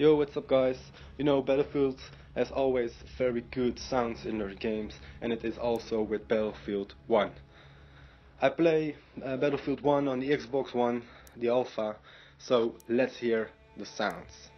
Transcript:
Yo, what's up guys? You know, Battlefield has always very good sounds in their games and it is also with Battlefield 1. I play uh, Battlefield 1 on the Xbox One, the Alpha, so let's hear the sounds.